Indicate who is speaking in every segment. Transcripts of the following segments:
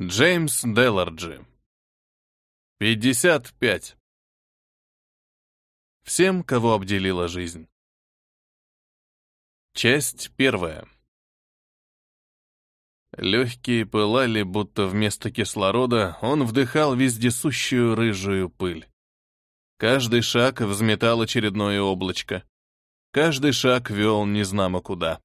Speaker 1: Джеймс Делларджи. 55. Всем, кого обделила жизнь. Часть первая. Легкие пылали, будто вместо кислорода он вдыхал вездесущую рыжую пыль. Каждый шаг взметал очередное облачко. Каждый шаг вел незнамо куда.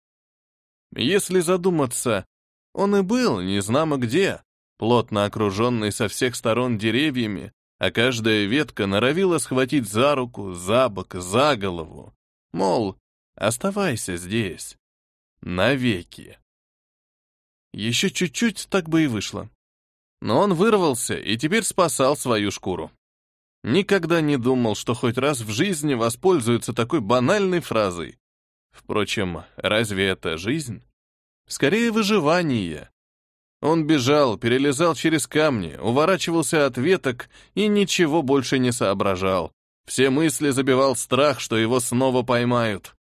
Speaker 1: Если задуматься, он и был незнамо где, плотно окруженный со всех сторон деревьями, а каждая ветка норовила схватить за руку, за бок, за голову. Мол, оставайся здесь. Навеки. Еще чуть-чуть так бы и вышло. Но он вырвался и теперь спасал свою шкуру. Никогда не думал, что хоть раз в жизни воспользуется такой банальной фразой. Впрочем, разве это жизнь? Скорее, выживание. Он бежал, перелезал через камни, уворачивался от веток и ничего больше не соображал. Все мысли забивал страх, что его снова поймают.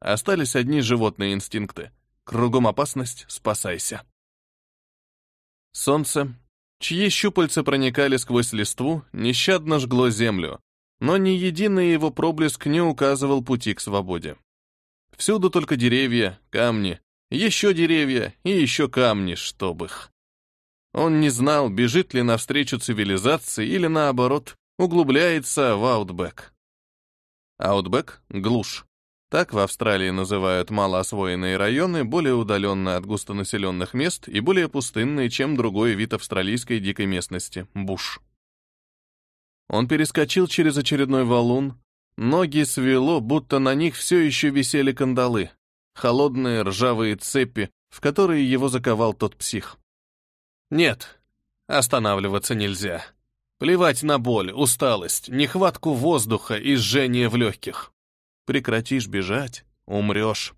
Speaker 1: Остались одни животные инстинкты. Кругом опасность, спасайся. Солнце, чьи щупальца проникали сквозь листву, нещадно жгло землю, но ни единый его проблеск не указывал пути к свободе. Всюду только деревья, камни, еще деревья и еще камни, чтоб их. Он не знал, бежит ли навстречу цивилизации или, наоборот, углубляется в аутбэк. Аутбэк — глушь. Так в Австралии называют малоосвоенные районы, более удаленные от густонаселенных мест и более пустынные, чем другой вид австралийской дикой местности — буш. Он перескочил через очередной валун. Ноги свело, будто на них все еще висели кандалы холодные ржавые цепи, в которые его заковал тот псих. Нет, останавливаться нельзя. Плевать на боль, усталость, нехватку воздуха и жжение в легких. Прекратишь бежать, умрешь.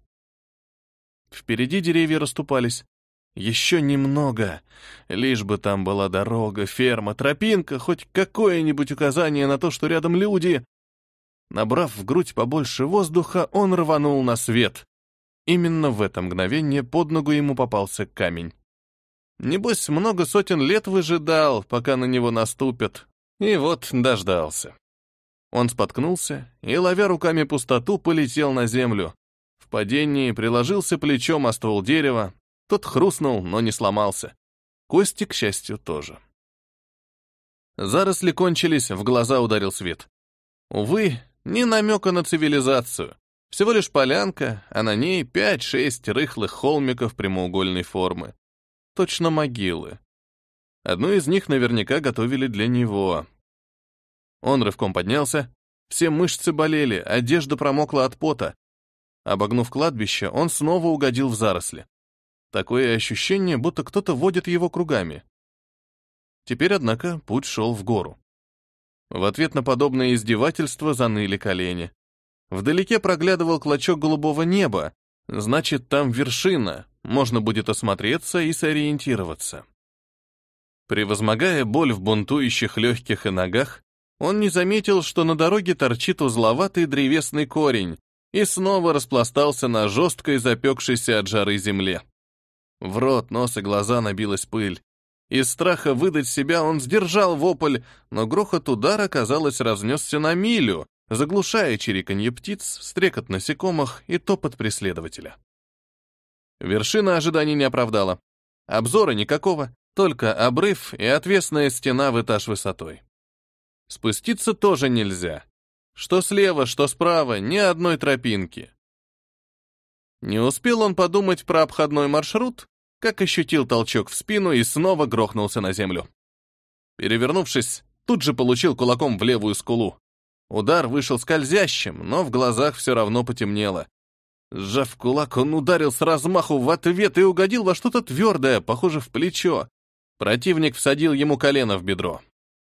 Speaker 1: Впереди деревья расступались. Еще немного, лишь бы там была дорога, ферма, тропинка, хоть какое-нибудь указание на то, что рядом люди. Набрав в грудь побольше воздуха, он рванул на свет. Именно в это мгновение под ногу ему попался камень. Небось, много сотен лет выжидал, пока на него наступят, и вот дождался. Он споткнулся и, ловя руками пустоту, полетел на землю. В падении приложился плечом о ствол дерева, тот хрустнул, но не сломался. Кости, к счастью, тоже. Заросли кончились, в глаза ударил свет. Увы, ни намека на цивилизацию. Всего лишь полянка, а на ней пять-шесть рыхлых холмиков прямоугольной формы. Точно могилы. Одну из них наверняка готовили для него. Он рывком поднялся. Все мышцы болели, одежда промокла от пота. Обогнув кладбище, он снова угодил в заросли. Такое ощущение, будто кто-то водит его кругами. Теперь, однако, путь шел в гору. В ответ на подобное издевательство заныли колени. Вдалеке проглядывал клочок голубого неба, значит, там вершина, можно будет осмотреться и сориентироваться. Превозмогая боль в бунтующих легких и ногах, он не заметил, что на дороге торчит узловатый древесный корень и снова распластался на жесткой, запекшейся от жары земле. В рот, нос и глаза набилась пыль. Из страха выдать себя он сдержал вопль, но грохот удара, казалось, разнесся на милю, заглушая чириканье птиц, стрекот насекомых и топот преследователя. Вершина ожиданий не оправдала. Обзора никакого, только обрыв и отвесная стена в этаж высотой. Спуститься тоже нельзя. Что слева, что справа, ни одной тропинки. Не успел он подумать про обходной маршрут, как ощутил толчок в спину и снова грохнулся на землю. Перевернувшись, тут же получил кулаком в левую скулу. Удар вышел скользящим, но в глазах все равно потемнело. Сжав кулак, он ударил с размаху в ответ и угодил во что-то твердое, похоже, в плечо. Противник всадил ему колено в бедро.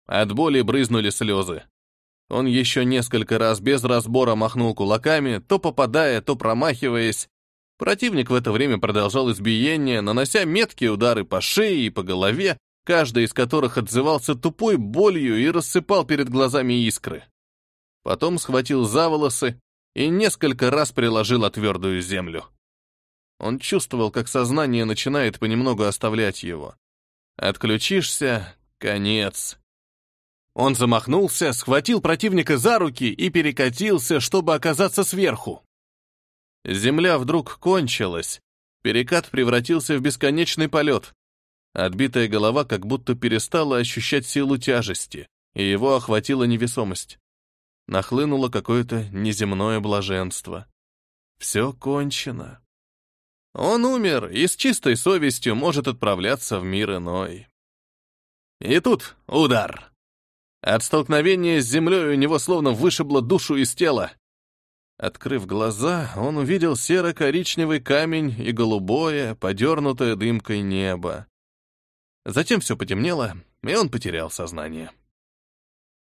Speaker 1: От боли брызнули слезы. Он еще несколько раз без разбора махнул кулаками, то попадая, то промахиваясь. Противник в это время продолжал избиение, нанося меткие удары по шее и по голове, каждый из которых отзывался тупой болью и рассыпал перед глазами искры потом схватил за волосы и несколько раз приложил о твердую землю. Он чувствовал, как сознание начинает понемногу оставлять его. «Отключишься — конец». Он замахнулся, схватил противника за руки и перекатился, чтобы оказаться сверху. Земля вдруг кончилась. Перекат превратился в бесконечный полет. Отбитая голова как будто перестала ощущать силу тяжести, и его охватила невесомость нахлынуло какое-то неземное блаженство. Все кончено. Он умер и с чистой совестью может отправляться в мир иной. И тут удар. От столкновения с землей у него словно вышибло душу из тела. Открыв глаза, он увидел серо-коричневый камень и голубое, подернутое дымкой небо. Затем все потемнело, и он потерял сознание.